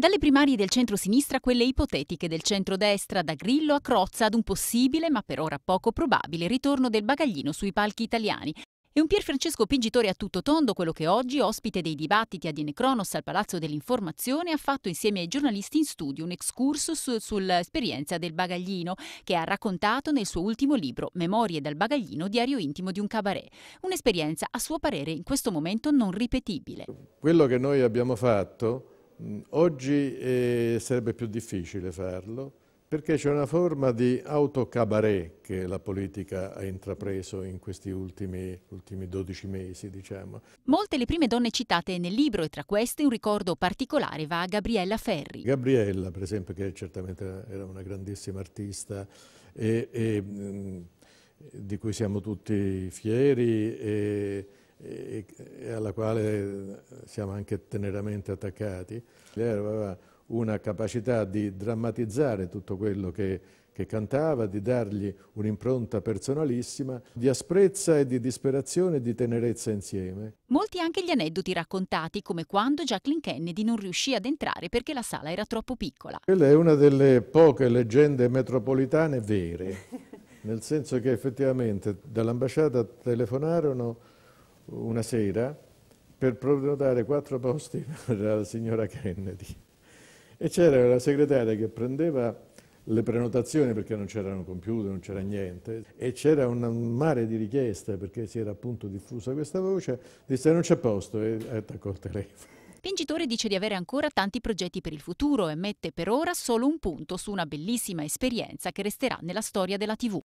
Dalle primarie del centro-sinistra a quelle ipotetiche del centro-destra, da Grillo a Crozza ad un possibile, ma per ora poco probabile, ritorno del bagaglino sui palchi italiani. E un Pier Francesco Pingitore a tutto tondo, quello che oggi, ospite dei dibattiti a Dinecronos al Palazzo dell'Informazione, ha fatto insieme ai giornalisti in studio un excursus sull'esperienza del bagaglino, che ha raccontato nel suo ultimo libro Memorie dal bagaglino, diario intimo di un cabaret. Un'esperienza, a suo parere, in questo momento non ripetibile. Quello che noi abbiamo fatto Mm, oggi eh, sarebbe più difficile farlo perché c'è una forma di autocabaret che la politica ha intrapreso in questi ultimi, ultimi 12 mesi, diciamo. Molte le prime donne citate nel libro e tra queste un ricordo particolare va a Gabriella Ferri. Gabriella, per esempio, che certamente era una grandissima artista e, e, mh, mm, di cui siamo tutti fieri e, e, alla quale eh, siamo anche teneramente attaccati. Lei aveva una capacità di drammatizzare tutto quello che, che cantava, di dargli un'impronta personalissima, di asprezza e di disperazione e di tenerezza insieme. Molti anche gli aneddoti raccontati, come quando Jacqueline Kennedy non riuscì ad entrare perché la sala era troppo piccola. Quella è una delle poche leggende metropolitane vere, nel senso che effettivamente dall'ambasciata telefonarono una sera per prenotare quattro posti per la signora Kennedy. E c'era la segretaria che prendeva le prenotazioni perché non c'erano computer, non c'era niente e c'era un mare di richieste perché si era appunto diffusa questa voce, disse non c'è posto e attaccò il telefono. Vincitore dice di avere ancora tanti progetti per il futuro e mette per ora solo un punto su una bellissima esperienza che resterà nella storia della TV.